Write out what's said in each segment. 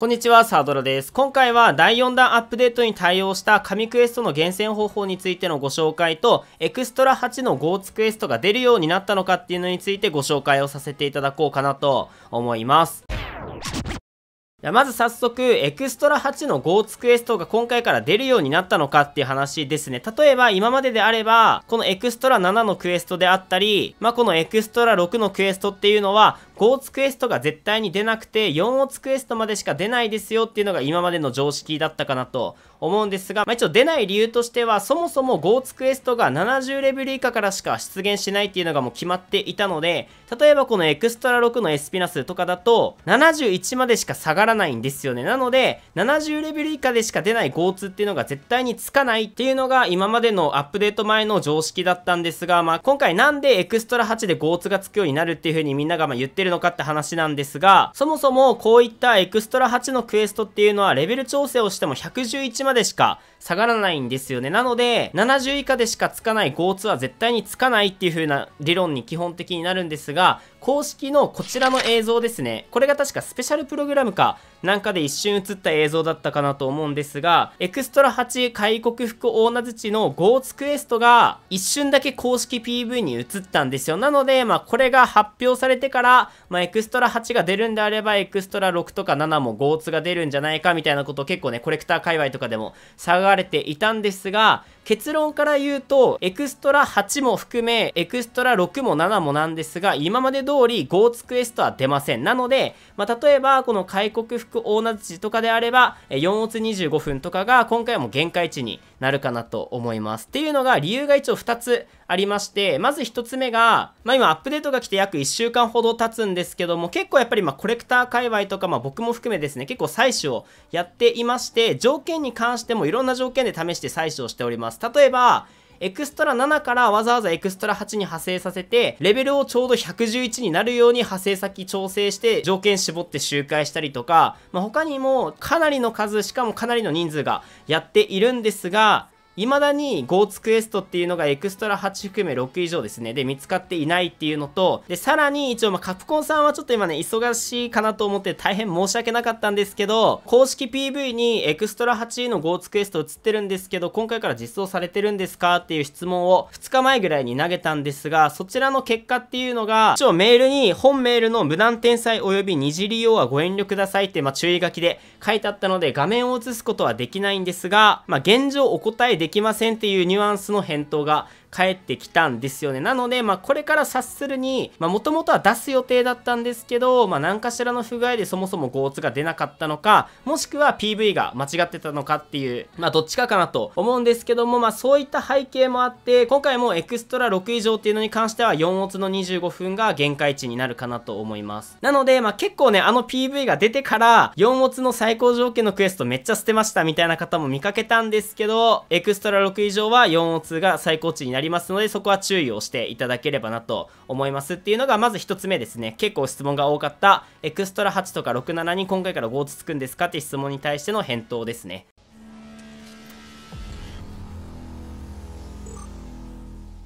こんにちは、サードラです。今回は第4弾アップデートに対応した神クエストの厳選方法についてのご紹介と、エクストラ8のゴーツクエストが出るようになったのかっていうのについてご紹介をさせていただこうかなと思います。まず早速、エクストラ8のゴーツクエストが今回から出るようになったのかっていう話ですね。例えば、今までであれば、このエクストラ7のクエストであったり、まあ、このエクストラ6のクエストっていうのは、5オツクエストが絶対に出なくて、4オツクエストまでしか出ないですよっていうのが今までの常識だったかなと思うんですが、まあ、一応出ない理由としては、そもそも5オツクエストが70レベル以下からしか出現しないっていうのがもう決まっていたので、例えばこのエクストラ6のエスピナスとかだと、71までしか下がらないんですよね。なので、70レベル以下でしか出ない5オツっていうのが絶対につかないっていうのが今までのアップデート前の常識だったんですが、まあ、今回なんでエクストラ8で5オツがつくようになるっていう風にみんながま言ってるるのかって話なんですが、そもそもこういったエクストラ8のクエストっていうのはレベル調整をしても111までしか下がらないんですよね。なので、70以下でしかつかない GO2 は絶対につかないっていう風な理論に基本的になるんですが、公式のこちらの映像ですね。これが確かスペシャルプログラムかなんかで一瞬映った映像だったかなと思うんですが、エクストラ8開国服オーナ地の GO ツクエストが一瞬だけ公式 PV に映ったんですよ。なので、まあこれが発表されてから、まあエクストラ8が出るんであればエクストラ6とか7も GO ツが出るんじゃないかみたいなことを結構ね、コレクター界隈とかでも探われていたんですが、結論から言うと、エクストラ8も含め、エクストラ6も7もなんですが、今まで通りゴーツクエストは出ません。なので、まあ、例えば、この開国服大名地とかであれば、4オツ25分とかが今回も限界値になるかなと思います。っていうのが理由が一応2つありまして、まず1つ目が、まあ、今アップデートが来て約1週間ほど経つんですけども、結構やっぱりまコレクター界隈とか、まあ、僕も含めですね、結構採取をやっていまして、条件に関してもいろんな条件で試して採取をしております。例えば、エクストラ7からわざわざエクストラ8に派生させて、レベルをちょうど111になるように派生先調整して、条件絞って周回したりとか、まあ、他にもかなりの数、しかもかなりの人数がやっているんですが、未だに GOTS クエストっていうのがエクストラ8含め6以上ですね、で見つかっていないっていうのと、で、さらに一応まカプコンさんはちょっと今ね、忙しいかなと思って大変申し訳なかったんですけど、公式 PV にエクストラ8の GOTS クエスト映ってるんですけど、今回から実装されてるんですかっていう質問を2日前ぐらいに投げたんですが、そちらの結果っていうのが、一応メールに本メールの無断転載及び二次利用はご遠慮くださいってま注意書きで書いてあったので、画面を映すことはできないんですが、ま現状お答えでできませんっていうニュアンスの返答が帰ってきたんですよね。なので、まあ、これから察するに、まあ、もともとは出す予定だったんですけど、まあ、何かしらの不具合でそもそも GO2 が出なかったのか、もしくは PV が間違ってたのかっていう、まあ、どっちかかなと思うんですけども、まあ、そういった背景もあって、今回もエクストラ6以上っていうのに関しては、4オツの25分が限界値になるかなと思います。なので、まあ、結構ね、あの PV が出てから、4オツの最高条件のクエストめっちゃ捨てましたみたいな方も見かけたんですけど、エクストラ6以上は4オツが最高値になるなりますので、そこは注意をしていただければなと思いますっていうのが、まず1つ目ですね。結構質問が多かった、エクストラ8とか67に今回から5つつくんですかって質問に対しての返答ですね。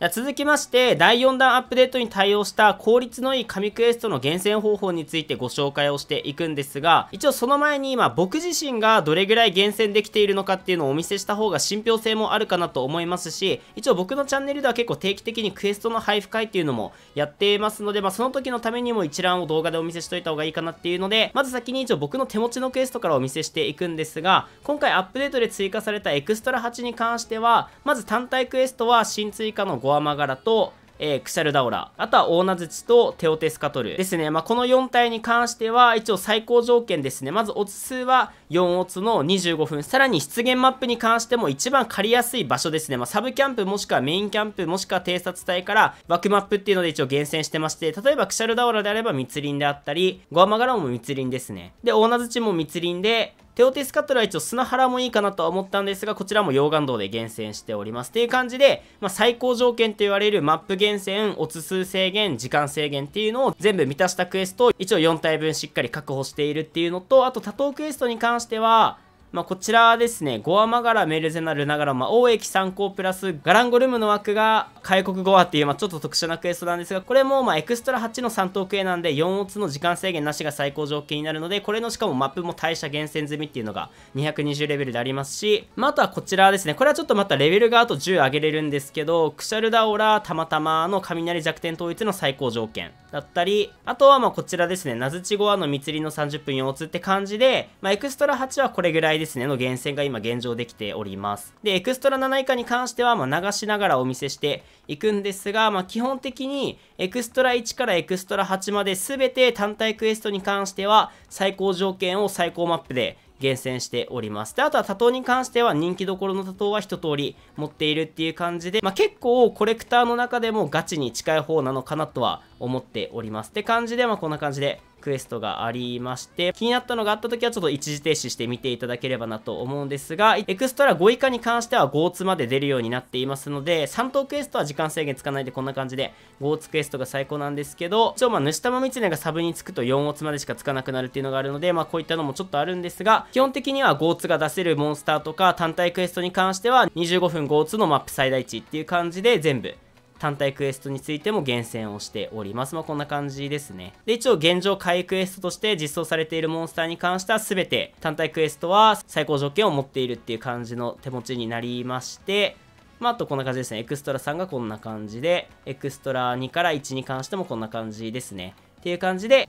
続きまして、第4弾アップデートに対応した効率のいい神クエストの厳選方法についてご紹介をしていくんですが、一応その前に今僕自身がどれぐらい厳選できているのかっていうのをお見せした方が信憑性もあるかなと思いますし、一応僕のチャンネルでは結構定期的にクエストの配布会っていうのもやっていますので、まあその時のためにも一覧を動画でお見せしといた方がいいかなっていうので、まず先に一応僕の手持ちのクエストからお見せしていくんですが、今回アップデートで追加されたエクストラ8に関しては、まず単体クエストは新追加の5アマガラと、えー、クシャルダオラ、あとはオーナとテオテスカトルですね。まあ、この4体に関しては、一応最高条件ですね。まず、オツ数は4オツの25分。さらに、出現マップに関しても一番借りやすい場所ですね。まあ、サブキャンプもしくはメインキャンプもしくは偵察隊から枠マップっていうので一応厳選してまして、例えばクシャルダオラであれば密林であったり、ゴアマガラも密林ですね。で、オーナズチも密林で、テオティスカトラは一応砂原もいいかなとは思ったんですが、こちらも溶岩道で厳選しております。っていう感じで、まあ、最高条件と言われるマップ厳選、オツ数制限、時間制限っていうのを全部満たしたクエストを一応4体分しっかり確保しているっていうのと、あと多頭クエストに関しては、まあ、こちらですね、ゴアマガラ、メルゼナ、ルナガラ、まあ、大駅参考プラス、ガランゴルムの枠が開国語話っていう、まあ、ちょっと特殊なクエストなんですが、これも、まエクストラ8の3等クエなんで、4オツの時間制限なしが最高条件になるので、これのしかもマップも代謝厳選済みっていうのが220レベルでありますし、まあ、あとはこちらですね。これはちょっとまたレベルがあと10上げれるんですけど、クシャルダオラ、たまたまの雷弱点統一の最高条件だったり、あとはまあこちらですね、ナズチゴアの密林の30分4オツって感じで、まあ、エクストラ8はこれぐらいですね、の厳選が今現状できております。で、エクストラ7以下に関しては、ま流しながらお見せして、行くんですが、まあ、基本的にエクストラ1からエクストラ8まで全て単体クエストに関しては最高条件を最高マップで厳選しております。で、あとは多頭に関しては人気どころの多頭は一通り持っているっていう感じで、まあ、結構コレクターの中でもガチに近い方なのかなとは思っております。って感じで、まあ、こんな感じでクエストがありまして、気になったのがあった時はちょっと一時停止して見ていただければなと思うんですが、エクストラ5以下に関しては5つまで出るようになっていますので、3等クエストは時間制限つかないでこんな感じで、5つクエストが最高なんですけど、一応まあ、主玉光がサブにつくと4オツまでしかつかなくなるっていうのがあるので、まあこういったのもちょっとあるんですが、基本的には5ツが出せるモンスターとか単体クエストに関しては、25分5ツのマップ最大値っていう感じで全部、単体クエストについても厳選をしております。まあ、こんな感じですね。で、一応現状回クエストとして実装されているモンスターに関しては全て単体クエストは最高条件を持っているっていう感じの手持ちになりまして、まあ、あとこんな感じですね。エクストラ3がこんな感じで、エクストラ2から1に関してもこんな感じですね。っていう感じで、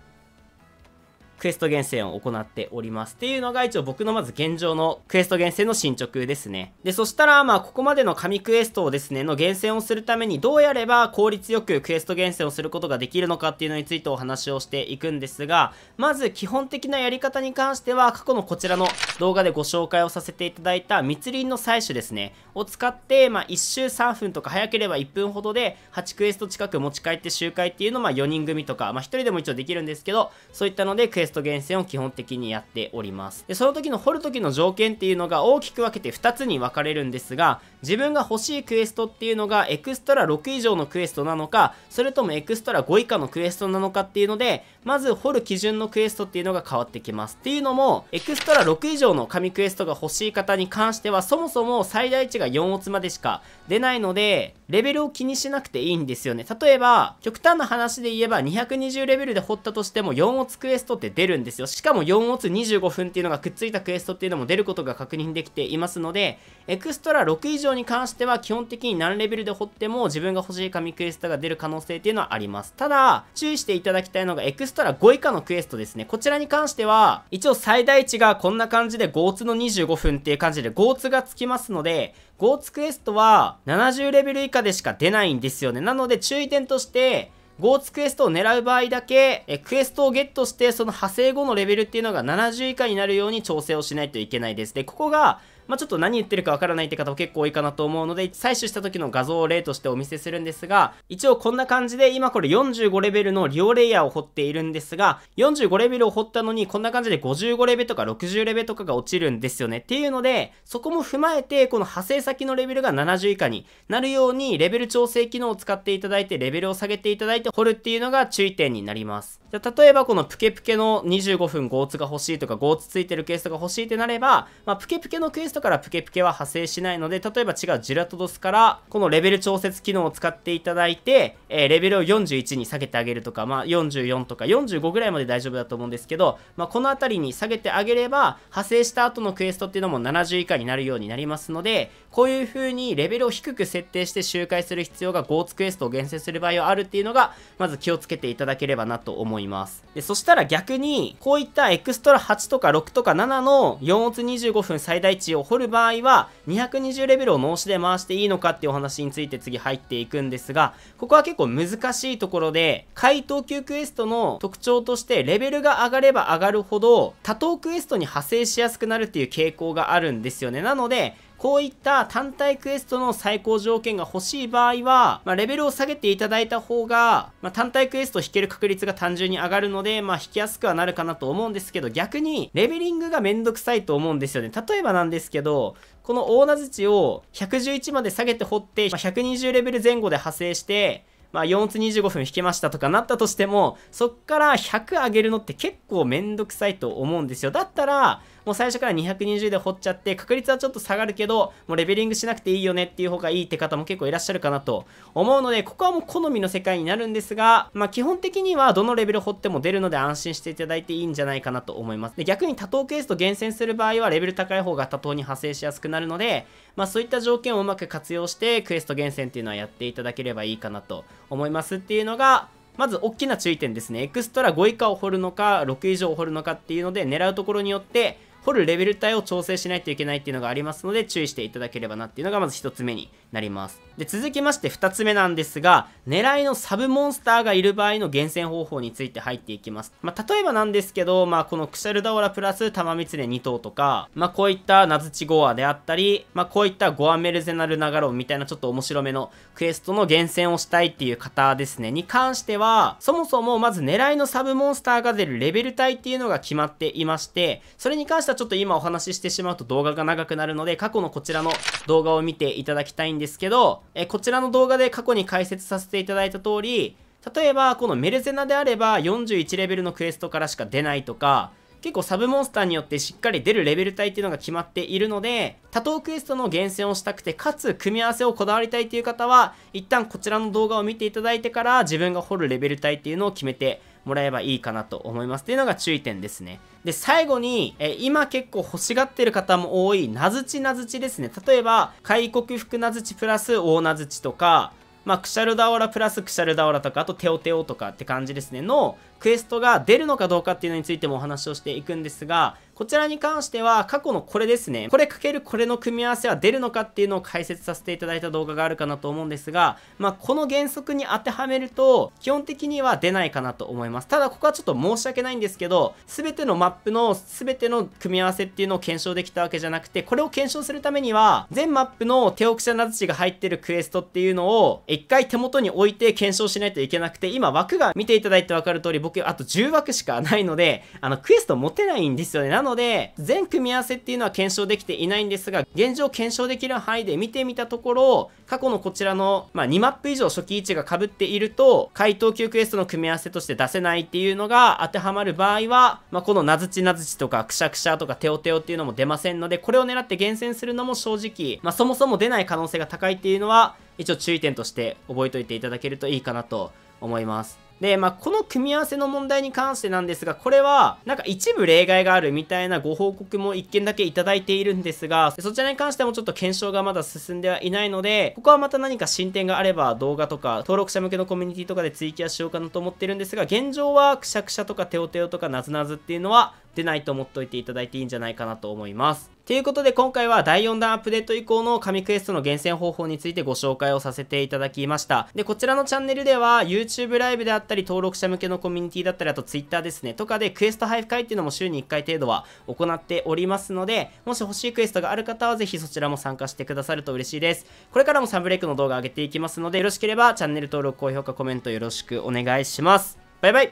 クエスト厳選を行っておりますっていうのが一応僕のまず現状のクエスト厳選の進捗ですねでそしたらまあここまでの神クエストをですねの厳選をするためにどうやれば効率よくクエスト厳選をすることができるのかっていうのについてお話をしていくんですがまず基本的なやり方に関しては過去のこちらの動画でご紹介をさせていただいた密林の採取ですねを使って、まあ、1周3分とか早ければ1分ほどで8クエスト近く持ち帰って周回っていうのをまあ4人組とか、まあ、1人でも一応できるんですけどそういったのでクエストト厳選を基本的にやっております。で、その時の掘る時の条件っていうのが大きく分けて2つに分かれるんですが、自分が欲しいクエストっていうのがエクストラ6以上のクエストなのか、それともエクストラ5以下のクエストなのかっていうので、まず掘る基準のクエストっていうのが変わってきます。っていうのも、エクストラ6以上の神クエストが欲しい方に関しては、そもそも最大値が4オツまでしか出ないので、レベルを気にしなくていいんですよね。例えば、極端な話で言えば220レベルで掘ったとしても4オツクエストって出出るんですよ。しかも4オツ25分っていうのがくっついたクエストっていうのも出ることが確認できていますので、エクストラ6以上に関しては基本的に何レベルで掘っても自分が欲しい神クエストが出る可能性っていうのはあります。ただ、注意していただきたいのがエクストラ5以下のクエストですね。こちらに関しては、一応最大値がこんな感じで5オツの25分っていう感じで5オツがつきますので、5オツクエストは70レベル以下でしか出ないんですよね。なので注意点として、ゴーツクエストを狙う場合だけ、えクエストをゲットして、その派生後のレベルっていうのが70以下になるように調整をしないといけないです。で、ここが、まあ、ちょっと何言ってるかわからないって方も結構多いかなと思うので、採取した時の画像を例としてお見せするんですが、一応こんな感じで今これ45レベルの両レイヤーを掘っているんですが、45レベルを掘ったのにこんな感じで55レベルとか60レベルとかが落ちるんですよね。っていうので、そこも踏まえて、この派生先のレベルが70以下になるように、レベル調整機能を使っていただいて、レベルを下げていただいて掘るっていうのが注意点になります。じゃ例えばこのプケプケの25分ゴーツが欲しいとか、ゴーツついてるケースが欲しいってなれば、まあ、プケプケのクエストからプケプケは派生しないので、例えば違うジラトドスから、このレベル調節機能を使っていただいて、えー、レベルを41に下げてあげるとか、まあ、44とか45ぐらいまで大丈夫だと思うんですけど、まあ、この辺りに下げてあげれば、派生した後のクエストっていうのも70以下になるようになりますので、こういう風にレベルを低く設定して周回する必要がゴーツクエストを厳選する場合はあるっていうのが、まず気をつけていただければなと思います。で、そしたら逆に、こういったエクストラ8とか6とか7の4オツ25分最大値をを掘る場合は、220レベルを脳死で回していいのかっていうお話について次入っていくんですが、ここは結構難しいところで、回答級クエストの特徴として、レベルが上がれば上がるほど、多頭クエストに派生しやすくなるっていう傾向があるんですよね。なので、こういった単体クエストの最高条件が欲しい場合は、まあ、レベルを下げていただいた方が、まあ、単体クエスト引ける確率が単純に上がるので、まあ、引きやすくはなるかなと思うんですけど、逆に、レベリングがめんどくさいと思うんですよね。例えばなんですけど、この大名槌を111まで下げて掘って、まあ、120レベル前後で派生して、まあ、4つ25分引けましたとかなったとしても、そっから100上げるのって結構めんどくさいと思うんですよ。だったら、もう最初から220で掘っちゃって、確率はちょっと下がるけど、もうレベリングしなくていいよねっていう方がいいって方も結構いらっしゃるかなと思うので、ここはもう好みの世界になるんですが、まあ基本的にはどのレベル掘っても出るので安心していただいていいんじゃないかなと思います。で、逆に多頭ケースと厳選する場合はレベル高い方が多頭に派生しやすくなるので、まあそういった条件をうまく活用して、クエスト厳選っていうのはやっていただければいいかなと思いますっていうのが、まず大きな注意点ですね。エクストラ5以下を掘るのか、6以上を掘るのかっていうので、狙うところによって、掘るレベル帯を調整しないといけないっていうのがありますので、注意していただければなっていうのがまず1つ目になります。で、続きまして2つ目なんですが、狙いのサブモンスターがいる場合の厳選方法について入っていきます。まあ、例えばなんですけど、まあ、このクシャルダオラプラス玉ミツネ2頭とか、まあ、こういったナズチゴアであったり、まあ、こういったゴアメルゼナルナガロンみたいなちょっと面白めのクエストの厳選をしたいっていう方ですね、に関しては、そもそもまず狙いのサブモンスターが出るレベル帯っていうのが決まっていまして、それに関してははちょっと今お話ししてしまうと動画が長くなるので、過去のこちらの動画を見ていただきたいんですけど、えこちらの動画で過去に解説させていただいた通り、例えばこのメルゼナであれば41レベルのクエストからしか出ないとか、結構サブモンスターによってしっかり出るレベル帯っていうのが決まっているので、多頭クエストの厳選をしたくて、かつ組み合わせをこだわりたいという方は、一旦こちらの動画を見ていただいてから自分が掘るレベル帯っていうのを決めてもらえばいいかなと思います。っていうのが注意点ですね。で、最後に、え今結構欲しがってる方も多い、なづちなづちですね。例えば、開国服なづちプラス大なづちとか、まあ、クシャルダオラプラスクシャルダオラとか、あとテオテオとかって感じですね、のクエストが出るのかどうかっていうのについてもお話をしていくんですが、こちらに関しては過去のこれですね、これかけるこれの組み合わせは出るのかっていうのを解説させていただいた動画があるかなと思うんですが、まあ、この原則に当てはめると、基本的には出ないかなと思います。ただここはちょっと申し訳ないんですけど、すべてのマップのすべての組み合わせっていうのを検証できたわけじゃなくて、これを検証するためには、全マップの手奥者なずしが入ってるクエストっていうのを、一回手元に置いて検証しないといけなくて、今枠が見ていただいてわかる通り、僕あと10枠しかないので、あの、クエスト持てないんですよね。ので、全組み合わせっていうのは検証できていないんですが、現状検証できる範囲で見てみたところ、過去のこちらの、まあ、2マップ以上初期位置が被っていると、回答級クエストの組み合わせとして出せないっていうのが当てはまる場合は、まあ、このなずちなずちとか、くしゃくしゃとか、テオテオっていうのも出ませんので、これを狙って厳選するのも正直、まあ、そもそも出ない可能性が高いっていうのは、一応注意点として覚えておいていただけるといいかなと思います。で、まあ、この組み合わせの問題に関してなんですが、これは、なんか一部例外があるみたいなご報告も1件だけいただいているんですが、そちらに関してもちょっと検証がまだ進んではいないので、ここはまた何か進展があれば動画とか、登録者向けのコミュニティとかで追記はしようかなと思ってるんですが、現状は、くしゃくしゃとかテオテオとかなずなずっていうのは、出ないと思っといていただいていいんじゃないかなと思います。ということで今回は第4弾アップデート以降の神クエストの厳選方法についてご紹介をさせていただきました。で、こちらのチャンネルでは YouTube ライブであったり登録者向けのコミュニティだったりあと Twitter ですねとかでクエスト配布会っていうのも週に1回程度は行っておりますので、もし欲しいクエストがある方はぜひそちらも参加してくださると嬉しいです。これからもサンブレイクの動画上げていきますのでよろしければチャンネル登録、高評価、コメントよろしくお願いします。バイバイ